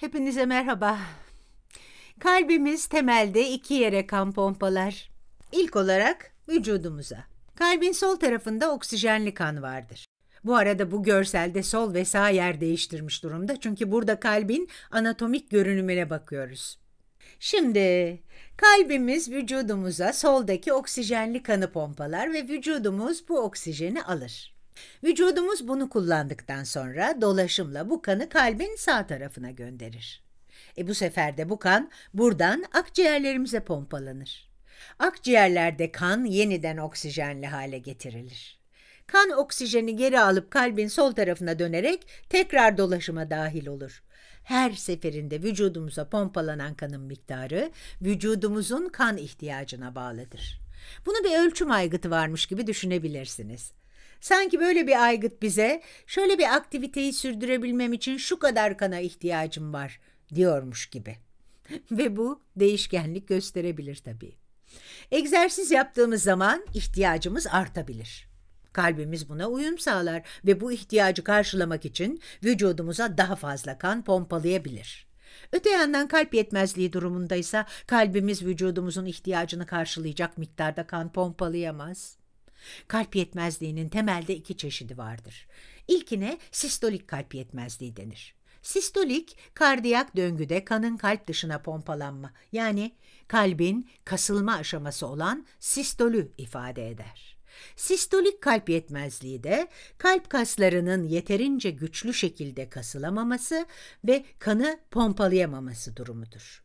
Hepinize merhaba. Kalbimiz temelde iki yere kan pompalar. İlk olarak vücudumuza. Kalbin sol tarafında oksijenli kan vardır. Bu arada bu görselde sol ve sağ yer değiştirmiş durumda çünkü burada kalbin anatomik görünümüne bakıyoruz. Şimdi kalbimiz vücudumuza soldaki oksijenli kanı pompalar ve vücudumuz bu oksijeni alır. Vücudumuz bunu kullandıktan sonra dolaşımla bu kanı kalbin sağ tarafına gönderir. E bu sefer de bu kan buradan akciğerlerimize pompalanır. Akciğerlerde kan yeniden oksijenli hale getirilir. Kan oksijeni geri alıp kalbin sol tarafına dönerek tekrar dolaşıma dahil olur. Her seferinde vücudumuza pompalanan kanın miktarı vücudumuzun kan ihtiyacına bağlıdır. Bunu bir ölçüm aygıtı varmış gibi düşünebilirsiniz. Sanki böyle bir aygıt bize şöyle bir aktiviteyi sürdürebilmem için şu kadar kana ihtiyacım var diyormuş gibi. Ve bu değişkenlik gösterebilir tabii. Egzersiz yaptığımız zaman ihtiyacımız artabilir. Kalbimiz buna uyum sağlar ve bu ihtiyacı karşılamak için vücudumuza daha fazla kan pompalayabilir. Öte yandan kalp yetmezliği durumundaysa kalbimiz vücudumuzun ihtiyacını karşılayacak miktarda kan pompalayamaz. Kalp yetmezliğinin temelde iki çeşidi vardır. İlkine sistolik kalp yetmezliği denir. Sistolik, kardiyak döngüde kanın kalp dışına pompalanma, yani kalbin kasılma aşaması olan sistolü ifade eder. Sistolik kalp yetmezliği de kalp kaslarının yeterince güçlü şekilde kasılamaması ve kanı pompalayamaması durumudur.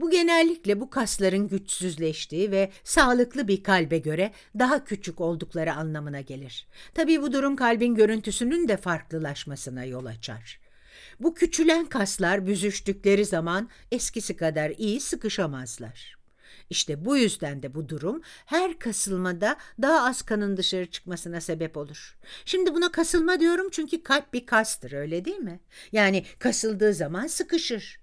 Bu genellikle bu kasların güçsüzleştiği ve sağlıklı bir kalbe göre daha küçük oldukları anlamına gelir. Tabii bu durum kalbin görüntüsünün de farklılaşmasına yol açar. Bu küçülen kaslar büzüştükleri zaman eskisi kadar iyi sıkışamazlar. İşte bu yüzden de bu durum her kasılmada daha az kanın dışarı çıkmasına sebep olur. Şimdi buna kasılma diyorum çünkü kalp bir kastır öyle değil mi? Yani kasıldığı zaman sıkışır.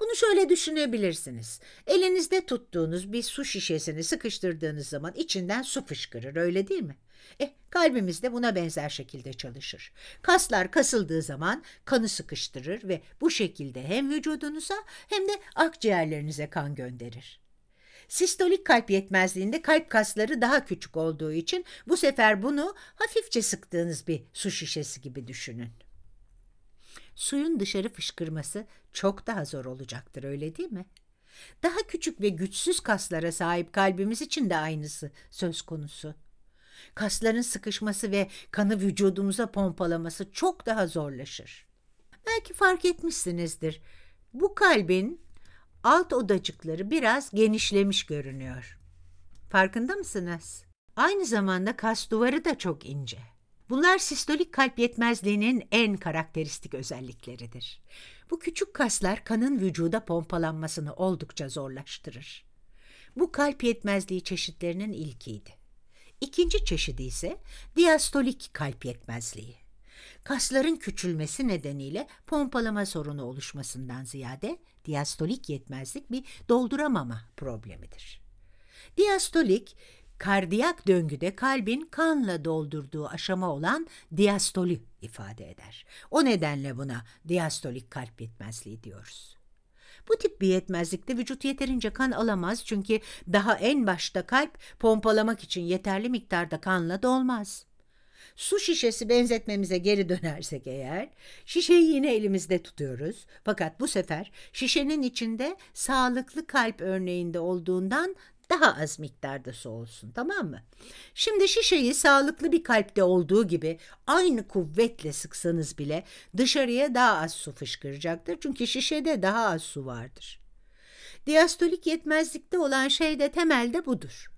Bunu şöyle düşünebilirsiniz. Elinizde tuttuğunuz bir su şişesini sıkıştırdığınız zaman içinden su fışkırır öyle değil mi? Eh, kalbimiz de buna benzer şekilde çalışır. Kaslar kasıldığı zaman kanı sıkıştırır ve bu şekilde hem vücudunuza hem de akciğerlerinize kan gönderir. Sistolik kalp yetmezliğinde kalp kasları daha küçük olduğu için bu sefer bunu hafifçe sıktığınız bir su şişesi gibi düşünün suyun dışarı fışkırması çok daha zor olacaktır öyle değil mi? Daha küçük ve güçsüz kaslara sahip kalbimiz için de aynısı söz konusu. Kasların sıkışması ve kanı vücudumuza pompalaması çok daha zorlaşır. Belki fark etmişsinizdir. Bu kalbin alt odacıkları biraz genişlemiş görünüyor. Farkında mısınız? Aynı zamanda kas duvarı da çok ince. Bunlar sistolik kalp yetmezliğinin en karakteristik özellikleridir. Bu küçük kaslar kanın vücuda pompalanmasını oldukça zorlaştırır. Bu kalp yetmezliği çeşitlerinin ilkiydi. İkinci çeşidi ise diastolik kalp yetmezliği. Kasların küçülmesi nedeniyle pompalama sorunu oluşmasından ziyade diastolik yetmezlik bir dolduramama problemidir. Diastolik kardiyak döngüde kalbin kanla doldurduğu aşama olan diastoli ifade eder. O nedenle buna diastolik kalp yetmezliği diyoruz. Bu tip bir yetmezlikte vücut yeterince kan alamaz çünkü daha en başta kalp pompalamak için yeterli miktarda kanla dolmaz. Su şişesi benzetmemize geri dönersek eğer, şişeyi yine elimizde tutuyoruz. Fakat bu sefer şişenin içinde sağlıklı kalp örneğinde olduğundan daha az miktarda su olsun tamam mı? Şimdi şişeyi sağlıklı bir kalpte olduğu gibi aynı kuvvetle sıksanız bile dışarıya daha az su fışkıracaktır. Çünkü şişede daha az su vardır. Diastolik yetmezlikte olan şey de temelde budur.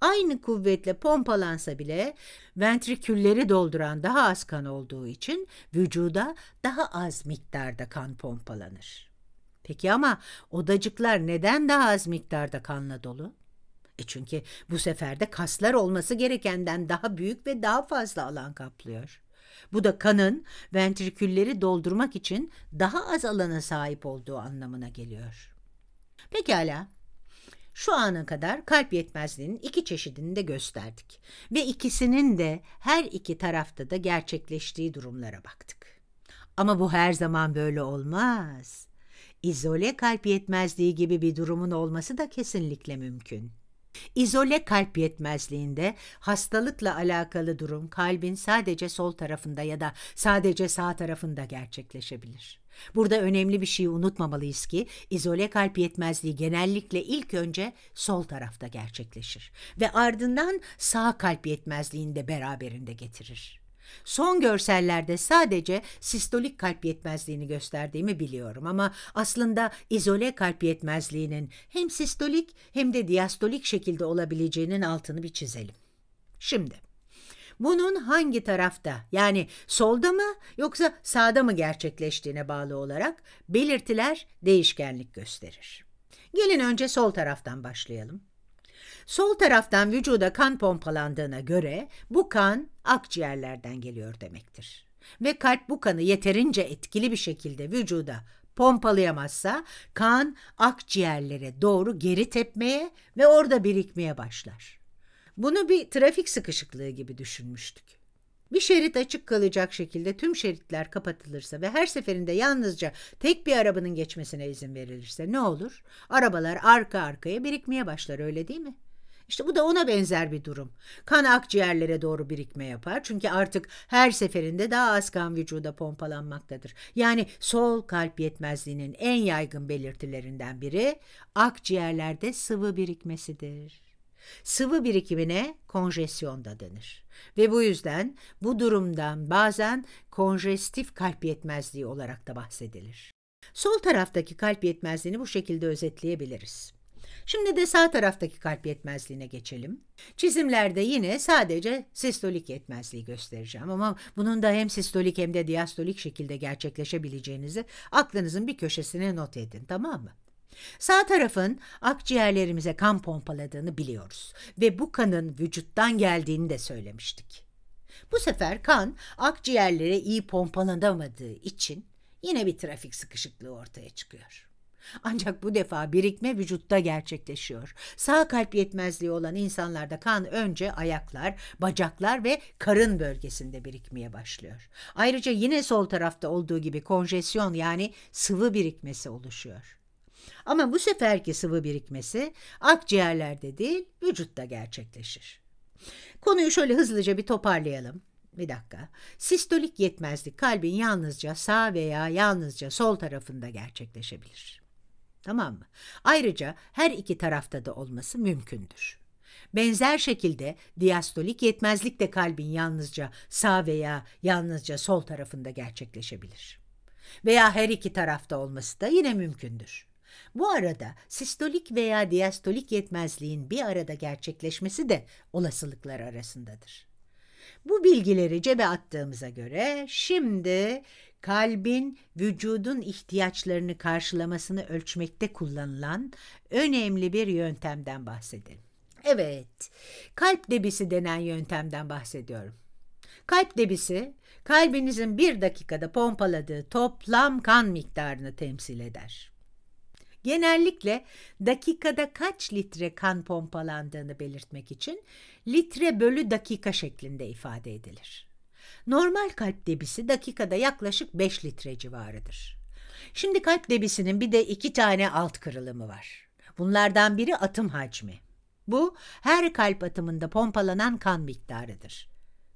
Aynı kuvvetle pompalansa bile ventrikülleri dolduran daha az kan olduğu için vücuda daha az miktarda kan pompalanır. Peki ama odacıklar neden daha az miktarda kanla dolu? E çünkü bu sefer de kaslar olması gerekenden daha büyük ve daha fazla alan kaplıyor. Bu da kanın ventrikülleri doldurmak için daha az alana sahip olduğu anlamına geliyor. Pekala. Şu ana kadar kalp yetmezliğinin iki çeşidini de gösterdik ve ikisinin de her iki tarafta da gerçekleştiği durumlara baktık. Ama bu her zaman böyle olmaz izole kalp yetmezliği gibi bir durumun olması da kesinlikle mümkün. İzole kalp yetmezliğinde hastalıkla alakalı durum kalbin sadece sol tarafında ya da sadece sağ tarafında gerçekleşebilir. Burada önemli bir şeyi unutmamalıyız ki izole kalp yetmezliği genellikle ilk önce sol tarafta gerçekleşir ve ardından sağ kalp yetmezliğini de beraberinde getirir. Son görsellerde sadece sistolik kalp yetmezliğini gösterdiğimi biliyorum ama aslında izole kalp yetmezliğinin hem sistolik hem de diastolik şekilde olabileceğinin altını bir çizelim. Şimdi bunun hangi tarafta yani solda mı yoksa sağda mı gerçekleştiğine bağlı olarak belirtiler değişkenlik gösterir. Gelin önce sol taraftan başlayalım. Sol taraftan vücuda kan pompalandığına göre bu kan akciğerlerden geliyor demektir. Ve kalp bu kanı yeterince etkili bir şekilde vücuda pompalayamazsa kan akciğerlere doğru geri tepmeye ve orada birikmeye başlar. Bunu bir trafik sıkışıklığı gibi düşünmüştük. Bir şerit açık kalacak şekilde tüm şeritler kapatılırsa ve her seferinde yalnızca tek bir arabanın geçmesine izin verilirse ne olur? Arabalar arka arkaya birikmeye başlar öyle değil mi? İşte bu da ona benzer bir durum. Kan akciğerlere doğru birikme yapar çünkü artık her seferinde daha az kan vücuda pompalanmaktadır. Yani sol kalp yetmezliğinin en yaygın belirtilerinden biri akciğerlerde sıvı birikmesidir. Sıvı birikimine konjesyon da denir. Ve bu yüzden bu durumdan bazen konjestif kalp yetmezliği olarak da bahsedilir. Sol taraftaki kalp yetmezliğini bu şekilde özetleyebiliriz. Şimdi de sağ taraftaki kalp yetmezliğine geçelim. Çizimlerde yine sadece sistolik yetmezliği göstereceğim ama bunun da hem sistolik hem de diastolik şekilde gerçekleşebileceğinizi aklınızın bir köşesine not edin tamam mı? Sağ tarafın akciğerlerimize kan pompaladığını biliyoruz ve bu kanın vücuttan geldiğini de söylemiştik. Bu sefer kan akciğerlere iyi pompalanamadığı için yine bir trafik sıkışıklığı ortaya çıkıyor. Ancak bu defa birikme vücutta gerçekleşiyor. Sağ kalp yetmezliği olan insanlarda kan önce ayaklar, bacaklar ve karın bölgesinde birikmeye başlıyor. Ayrıca yine sol tarafta olduğu gibi konjesyon yani sıvı birikmesi oluşuyor. Ama bu seferki sıvı birikmesi akciğerlerde değil vücutta gerçekleşir. Konuyu şöyle hızlıca bir toparlayalım. Bir dakika. Sistolik yetmezlik kalbin yalnızca sağ veya yalnızca sol tarafında gerçekleşebilir. Tamam mı? Ayrıca her iki tarafta da olması mümkündür. Benzer şekilde diastolik yetmezlik de kalbin yalnızca sağ veya yalnızca sol tarafında gerçekleşebilir. Veya her iki tarafta olması da yine mümkündür. Bu arada sistolik veya diastolik yetmezliğin bir arada gerçekleşmesi de olasılıklar arasındadır. Bu bilgileri cebe attığımıza göre şimdi kalbin vücudun ihtiyaçlarını karşılamasını ölçmekte kullanılan önemli bir yöntemden bahsedelim. Evet, kalp debisi denen yöntemden bahsediyorum. Kalp debisi, kalbinizin bir dakikada pompaladığı toplam kan miktarını temsil eder. Genellikle dakikada kaç litre kan pompalandığını belirtmek için litre bölü dakika şeklinde ifade edilir. Normal kalp debisi dakikada yaklaşık 5 litre civarıdır. Şimdi kalp debisinin bir de iki tane alt kırılımı var. Bunlardan biri atım hacmi. Bu her kalp atımında pompalanan kan miktarıdır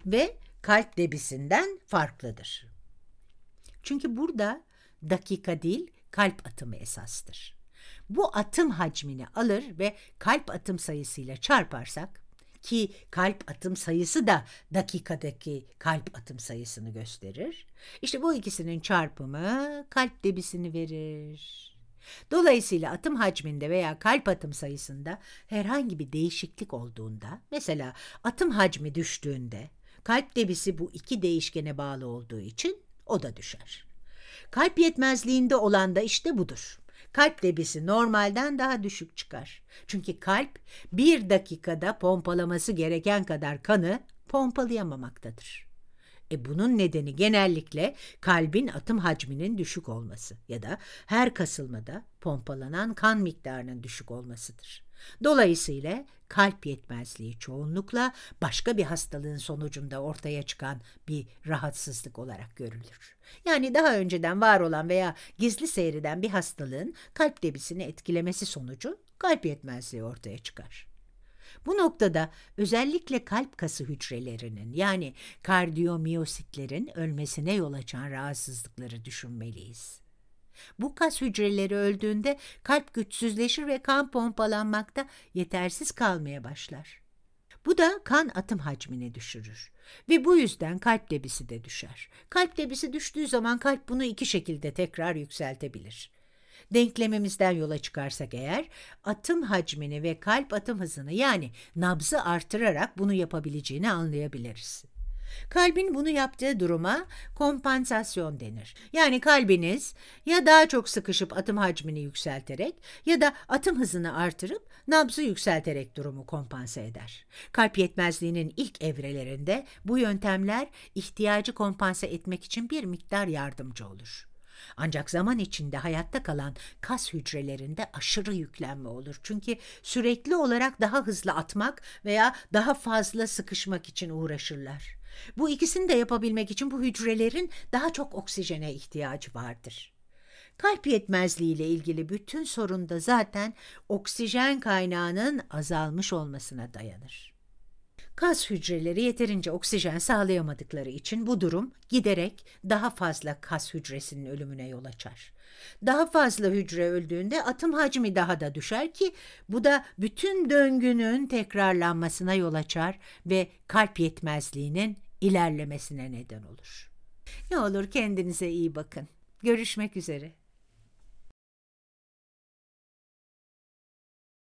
ve kalp debisinden farklıdır. Çünkü burada dakika değil kalp atımı esastır. Bu atım hacmini alır ve kalp atım sayısıyla çarparsak ki kalp atım sayısı da dakikadaki kalp atım sayısını gösterir. İşte bu ikisinin çarpımı kalp debisini verir. Dolayısıyla atım hacminde veya kalp atım sayısında herhangi bir değişiklik olduğunda, mesela atım hacmi düştüğünde kalp debisi bu iki değişkene bağlı olduğu için o da düşer. Kalp yetmezliğinde olan da işte budur kalp debisi normalden daha düşük çıkar. Çünkü kalp bir dakikada pompalaması gereken kadar kanı pompalayamamaktadır. E bunun nedeni genellikle kalbin atım hacminin düşük olması ya da her kasılmada pompalanan kan miktarının düşük olmasıdır. Dolayısıyla kalp yetmezliği çoğunlukla başka bir hastalığın sonucunda ortaya çıkan bir rahatsızlık olarak görülür. Yani daha önceden var olan veya gizli seyreden bir hastalığın kalp debisini etkilemesi sonucu kalp yetmezliği ortaya çıkar. Bu noktada özellikle kalp kası hücrelerinin yani kardiyomiyositlerin ölmesine yol açan rahatsızlıkları düşünmeliyiz. Bu kas hücreleri öldüğünde kalp güçsüzleşir ve kan pompalanmakta yetersiz kalmaya başlar. Bu da kan atım hacmini düşürür ve bu yüzden kalp debisi de düşer. Kalp debisi düştüğü zaman kalp bunu iki şekilde tekrar yükseltebilir. Denklemimizden yola çıkarsak eğer atım hacmini ve kalp atım hızını yani nabzı artırarak bunu yapabileceğini anlayabiliriz. Kalbin bunu yaptığı duruma kompansasyon denir. Yani kalbiniz ya daha çok sıkışıp atım hacmini yükselterek ya da atım hızını artırıp nabzı yükselterek durumu kompanse eder. Kalp yetmezliğinin ilk evrelerinde bu yöntemler ihtiyacı kompanse etmek için bir miktar yardımcı olur. Ancak zaman içinde hayatta kalan kas hücrelerinde aşırı yüklenme olur. Çünkü sürekli olarak daha hızlı atmak veya daha fazla sıkışmak için uğraşırlar. Bu ikisini de yapabilmek için bu hücrelerin daha çok oksijene ihtiyacı vardır. Kalp yetmezliği ile ilgili bütün sorun da zaten oksijen kaynağının azalmış olmasına dayanır. Kas hücreleri yeterince oksijen sağlayamadıkları için bu durum giderek daha fazla kas hücresinin ölümüne yol açar. Daha fazla hücre öldüğünde atım hacmi daha da düşer ki bu da bütün döngünün tekrarlanmasına yol açar ve kalp yetmezliğinin ilerlemesine neden olur. Ne olur kendinize iyi bakın. Görüşmek üzere.